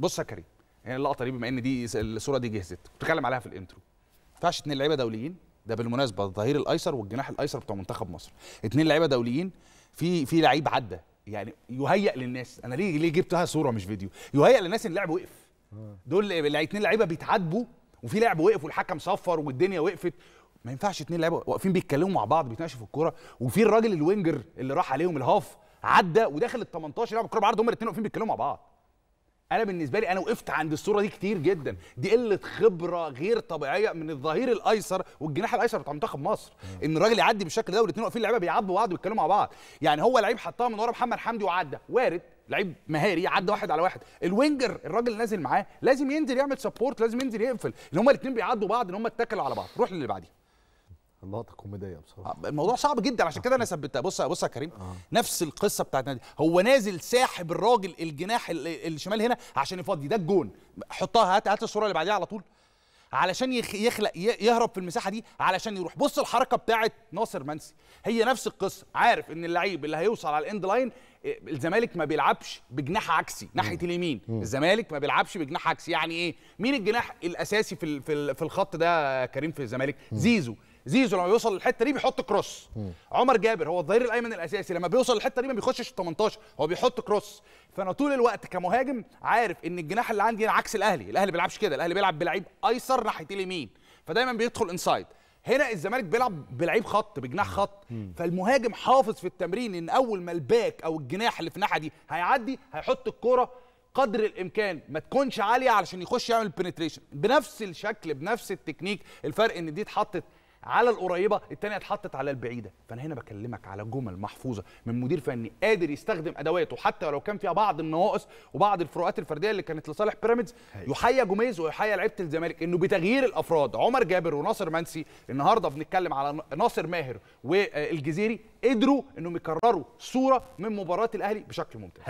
بص يا كريم هنا اللقطه دي بما ان دي الصوره دي جهزت بتكلم عليها في الانترو ما ينفعش اثنين لعيبه دوليين ده بالمناسبه الظهير الايسر والجناح الايسر بتوع منتخب مصر اثنين لعيبه دوليين في في لعيب عدى يعني يهيأ للناس انا ليه ليه جبتها صوره مش فيديو يهيأ للناس ان اللعب وقف دول اثنين لعيبه بيتعاتبوا وفي لعب وقف والحكم صفر والدنيا وقفت ما ينفعش اثنين لعيبه واقفين بيتكلموا مع بعض بيتناقشوا في الكوره وفي الراجل الوينجر اللي راح عليهم الهاف عدى وداخل ال 18 لعب الكوره بعرض هم الاثنين واقفين بيتكلموا مع بعض انا بالنسبه لي انا وقفت عند الصوره دي كتير جدا دي قله خبره غير طبيعيه من الظهير الايسر والجناح الايسر بتاع منتخب مصر ان الراجل يعدي بالشكل ده والاثنين واقفين اللعيبه بيعبوا بعض ويتكلموا مع بعض يعني هو لعيب حطها من ورا محمد حمدي وعدى وارد لعيب مهاري عدى واحد على واحد الوينجر الراجل نازل معاه لازم ينزل يعمل سبورت لازم ينزل يقفل ان هما الاثنين بيعدوا بعض ان هما اتكلوا على بعض روح للي بعديه اللقطه كوميديه بصراحه آه، الموضوع صعب جدا عشان كده انا ثبتها بص بص يا كريم آه. نفس القصه بتاعت نادي هو نازل ساحب الراجل الجناح الشمال هنا عشان يفضي ده الجون حطها هات هات الصوره اللي بعديها على طول علشان يخلق يهرب في المساحه دي علشان يروح بص الحركه بتاعت ناصر منسي هي نفس القصه عارف ان اللعيب اللي هيوصل على الاند لاين آه، الزمالك ما بيلعبش بجناح عكسي ناحيه اليمين الزمالك ما بيلعبش بجناح عكسي يعني ايه مين الجناح الاساسي في في الخط ده كريم في الزمالك زيزو زيزو لما بيوصل للحته دي بيحط كروس م. عمر جابر هو الظهير الايمن الاساسي لما بيوصل للحته دي ما بيخشش 18 هو بيحط كروس فانا طول الوقت كمهاجم عارف ان الجناح اللي عندي عكس الاهلي الاهلي بيلعبش كده الاهلي بيلعب بلعيب ايسر ناحيه اليمين فدايما بيدخل انسايد هنا الزمالك بيلعب بلعيب خط بجناح خط م. فالمهاجم حافظ في التمرين ان اول ما الباك او الجناح اللي في الناحيه دي هيعدي هيحط الكوره قدر الامكان ما تكونش عاليه علشان يخش يعمل بنتريشن بنفس الشكل بنفس التكنيك الفرق ان دي اتحطت على القريبه الثانيه اتحطت على البعيده فانا هنا بكلمك على جمل محفوظه من مدير فني قادر يستخدم ادواته حتى لو كان فيها بعض النواقص وبعض الفروقات الفرديه اللي كانت لصالح بيراميدز يحيى جوميز ويحيى لعيبه الزمالك انه بتغيير الافراد عمر جابر وناصر منسي النهارده بنتكلم على ناصر ماهر والجزيري قدروا انهم يكرروا صوره من مباراه الاهلي بشكل ممتاز